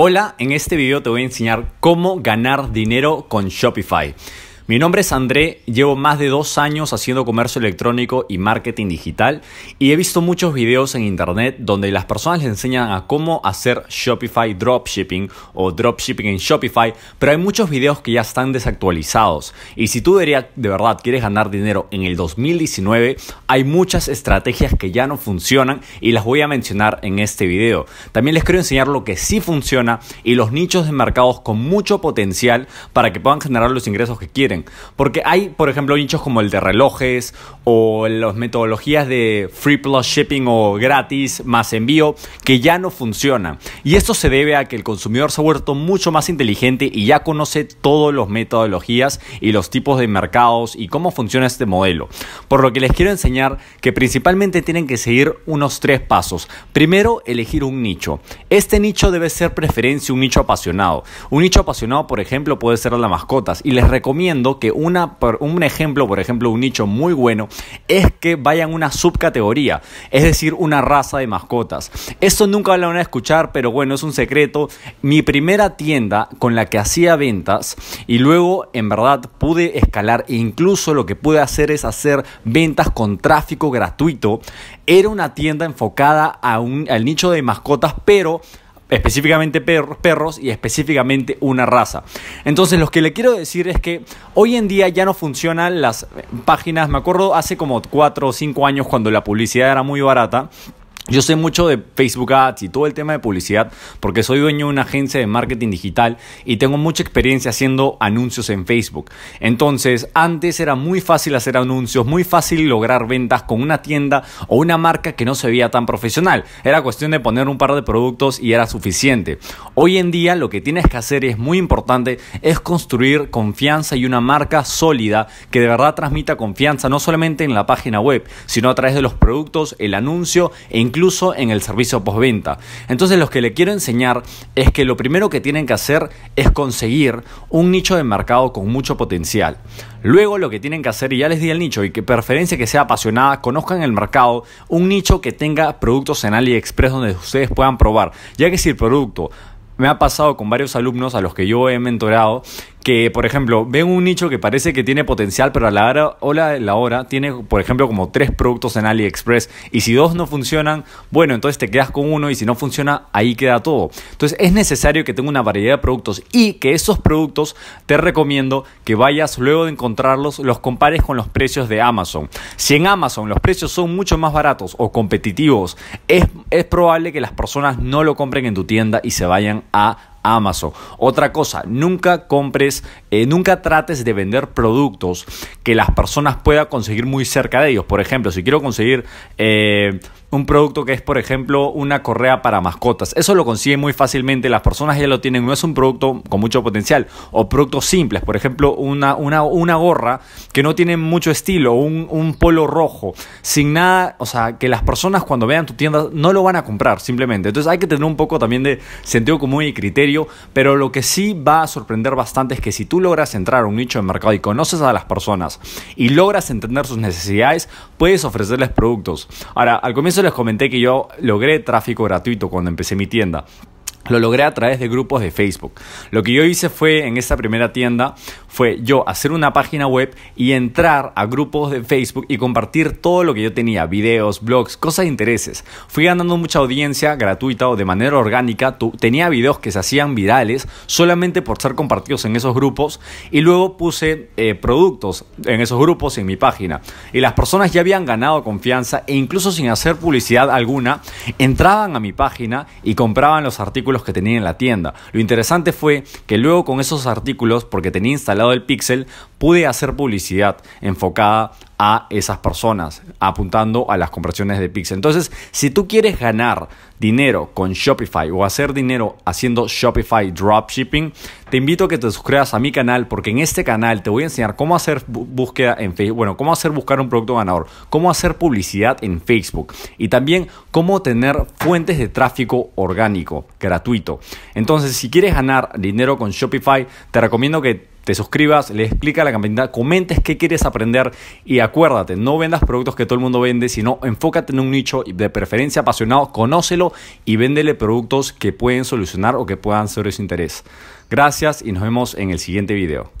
Hola, en este video te voy a enseñar cómo ganar dinero con Shopify. Mi nombre es André, llevo más de dos años haciendo comercio electrónico y marketing digital y he visto muchos videos en internet donde las personas les enseñan a cómo hacer Shopify dropshipping o dropshipping en Shopify, pero hay muchos videos que ya están desactualizados y si tú de verdad quieres ganar dinero en el 2019, hay muchas estrategias que ya no funcionan y las voy a mencionar en este video. También les quiero enseñar lo que sí funciona y los nichos de mercados con mucho potencial para que puedan generar los ingresos que quieren porque hay, por ejemplo, nichos como el de relojes o las metodologías de free plus shipping o gratis más envío que ya no funcionan. Y esto se debe a que el consumidor se ha vuelto mucho más inteligente y ya conoce todas las metodologías y los tipos de mercados y cómo funciona este modelo. Por lo que les quiero enseñar que principalmente tienen que seguir unos tres pasos. Primero, elegir un nicho. Este nicho debe ser preferencia un nicho apasionado. Un nicho apasionado, por ejemplo, puede ser las mascotas y les recomiendo que una, un ejemplo, por ejemplo, un nicho muy bueno es que vayan una subcategoría, es decir, una raza de mascotas. Esto nunca lo van a escuchar, pero bueno, es un secreto. Mi primera tienda con la que hacía ventas y luego en verdad pude escalar e incluso lo que pude hacer es hacer ventas con tráfico gratuito. Era una tienda enfocada a al nicho de mascotas, pero específicamente perros, y específicamente una raza. Entonces, lo que le quiero decir es que hoy en día ya no funcionan las eh, páginas. Me acuerdo hace como 4 o 5 años cuando la publicidad era muy barata. Yo sé mucho de Facebook Ads y todo el tema de publicidad porque soy dueño de una agencia de marketing digital y tengo mucha experiencia haciendo anuncios en Facebook. Entonces, antes era muy fácil hacer anuncios, muy fácil lograr ventas con una tienda o una marca que no se veía tan profesional. Era cuestión de poner un par de productos y era suficiente. Hoy en día lo que tienes que hacer es muy importante, es construir confianza y una marca sólida que de verdad transmita confianza no solamente en la página web, sino a través de los productos, el anuncio e incluso incluso en el servicio postventa. Entonces lo que le quiero enseñar es que lo primero que tienen que hacer es conseguir un nicho de mercado con mucho potencial. Luego lo que tienen que hacer, y ya les di el nicho, y que preferencia que sea apasionada, conozcan el mercado, un nicho que tenga productos en AliExpress donde ustedes puedan probar, ya que si el producto me ha pasado con varios alumnos a los que yo he mentorado que, por ejemplo, ven un nicho que parece que tiene potencial, pero a la hora, la hora tiene, por ejemplo, como tres productos en AliExpress. Y si dos no funcionan, bueno, entonces te quedas con uno y si no funciona, ahí queda todo. Entonces es necesario que tenga una variedad de productos y que esos productos te recomiendo que vayas luego de encontrarlos, los compares con los precios de Amazon. Si en Amazon los precios son mucho más baratos o competitivos, es, es probable que las personas no lo compren en tu tienda y se vayan a Amazon. Otra cosa, nunca compres, eh, nunca trates de vender productos que las personas puedan conseguir muy cerca de ellos. Por ejemplo, si quiero conseguir... Eh, un producto que es, por ejemplo, una correa para mascotas. Eso lo consigue muy fácilmente, las personas ya lo tienen, no es un producto con mucho potencial. O productos simples, por ejemplo, una, una, una gorra que no tiene mucho estilo, un, un, polo rojo, sin nada, o sea, que las personas cuando vean tu tienda no lo van a comprar simplemente. Entonces hay que tener un poco también de sentido común y criterio, pero lo que sí va a sorprender bastante es que si tú logras entrar a un nicho de mercado y conoces a las personas y logras entender sus necesidades, puedes ofrecerles productos. Ahora, al comienzo les comenté que yo logré tráfico gratuito cuando empecé mi tienda. Lo logré a través de grupos de Facebook. Lo que yo hice fue en esta primera tienda fue yo hacer una página web y entrar a grupos de Facebook y compartir todo lo que yo tenía, videos, blogs, cosas de intereses. Fui ganando mucha audiencia gratuita o de manera orgánica, tenía videos que se hacían virales solamente por ser compartidos en esos grupos y luego puse eh, productos en esos grupos en mi página. Y las personas ya habían ganado confianza e incluso sin hacer publicidad alguna, entraban a mi página y compraban los artículos que tenía en la tienda. Lo interesante fue que luego con esos artículos, porque tenía instalado el pixel, pude hacer publicidad enfocada a esas personas, apuntando a las conversiones de Pixel. Entonces, si tú quieres ganar dinero con Shopify o hacer dinero haciendo Shopify Dropshipping, te invito a que te suscribas a mi canal porque en este canal te voy a enseñar cómo hacer búsqueda en Facebook, bueno, cómo hacer buscar un producto ganador, cómo hacer publicidad en Facebook y también cómo tener fuentes de tráfico orgánico gratuito. Entonces, si quieres ganar dinero con Shopify, te recomiendo que te suscribas, le explica la campanita, comentes qué quieres aprender y acuérdate, no vendas productos que todo el mundo vende, sino enfócate en un nicho de preferencia apasionado, conócelo y véndele productos que pueden solucionar o que puedan ser de su interés. Gracias y nos vemos en el siguiente video.